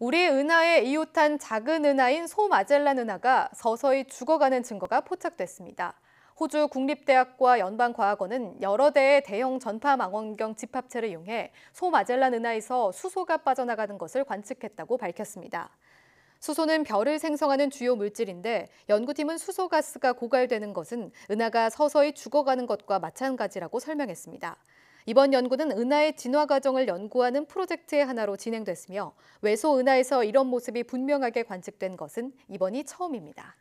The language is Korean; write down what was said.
우리 은하의 이웃한 작은 은하인 소마젤란 은하가 서서히 죽어가는 증거가 포착됐습니다. 호주 국립대학과 연방과학원은 여러 대의 대형 전파 망원경 집합체를 이용해 소마젤란 은하에서 수소가 빠져나가는 것을 관측했다고 밝혔습니다. 수소는 별을 생성하는 주요 물질인데 연구팀은 수소가스가 고갈되는 것은 은하가 서서히 죽어가는 것과 마찬가지라고 설명했습니다. 이번 연구는 은하의 진화 과정을 연구하는 프로젝트의 하나로 진행됐으며 외소 은하에서 이런 모습이 분명하게 관측된 것은 이번이 처음입니다.